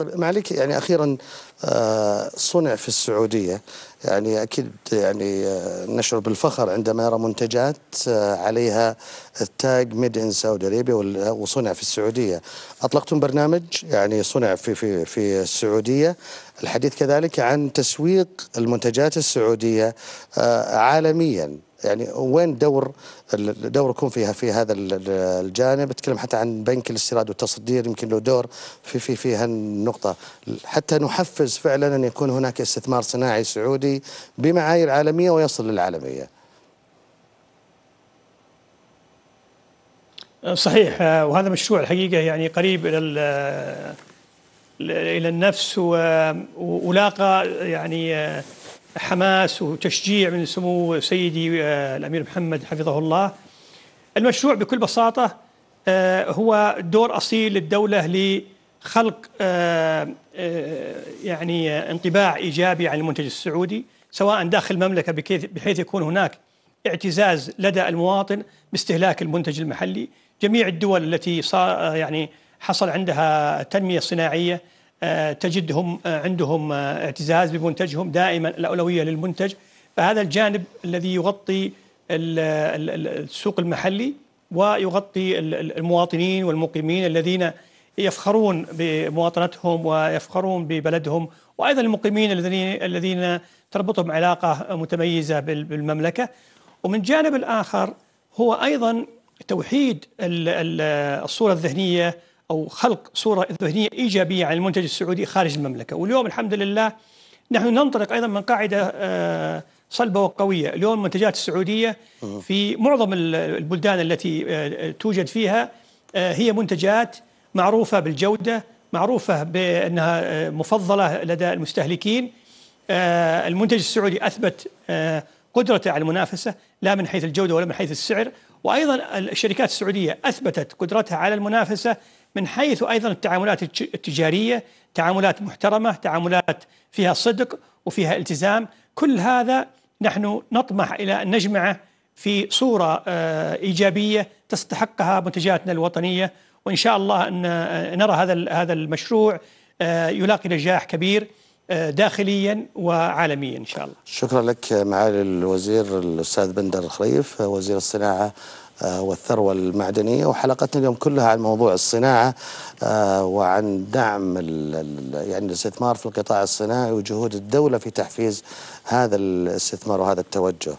طيب معلك يعني اخيرا آه، صنع في السعوديه يعني اكيد يعني آه، نشعر بالفخر عندما نرى منتجات آه، عليها التاج ميد ان سعودي اريبيا وصنع في السعوديه اطلقتم برنامج يعني صنع في في في السعوديه الحديث كذلك عن تسويق المنتجات السعوديه عالميا يعني وين دور دوركم فيها في هذا الجانب اتكلم حتى عن بنك الاستيراد والتصدير يمكن له دور في في في هالنقطه حتى نحفز فعلا ان يكون هناك استثمار صناعي سعودي بمعايير عالميه ويصل للعالميه صحيح آه، وهذا مشروع الحقيقه يعني قريب الى الى النفس ولاقى يعني آه، حماس وتشجيع من سمو سيدي آه، الامير محمد حفظه الله المشروع بكل بساطه آه، هو دور اصيل للدوله لخلق آه، يعني انطباع ايجابي عن المنتج السعودي سواء داخل المملكه بحيث يكون هناك اعتزاز لدى المواطن باستهلاك المنتج المحلي جميع الدول التي صار يعني حصل عندها تنميه صناعيه آه، تجدهم آه، عندهم آه، اعتزاز بمنتجهم دائما الأولوية للمنتج فهذا الجانب الذي يغطي السوق المحلي ويغطي المواطنين والمقيمين الذين يفخرون بمواطنتهم ويفخرون ببلدهم وايضا المقيمين الذين الذين تربطهم علاقه متميزه بالمملكه ومن جانب الاخر هو ايضا توحيد الصوره الذهنيه أو خلق صورة ذهنية إيجابية عن المنتج السعودي خارج المملكة واليوم الحمد لله نحن ننطلق أيضا من قاعدة آه، صلبة وقوية اليوم المنتجات السعودية في معظم البلدان التي آه، توجد فيها آه، هي منتجات معروفة بالجودة معروفة بأنها مفضلة لدى المستهلكين المنتج السعودي أثبت قدرته على المنافسة لا من حيث الجودة ولا من حيث السعر وأيضا الشركات السعودية أثبتت قدرتها على المنافسة من حيث أيضا التعاملات التجارية تعاملات محترمة تعاملات فيها صدق وفيها التزام كل هذا نحن نطمح إلى أن نجمعه في صورة آه، إيجابية تستحقها منتجاتنا الوطنية وإن شاء الله أن آه، نرى هذا هذا المشروع آه، يلاقي نجاح كبير داخليا وعالميا ان شاء الله. شكرا لك معالي الوزير الاستاذ بندر الخريف وزير الصناعه آه، والثروة المعدنية وحلقتنا اليوم كلها عن موضوع الصناعة آه، وعن دعم يعني الاستثمار في القطاع الصناعي وجهود الدولة في تحفيز هذا الاستثمار وهذا التوجه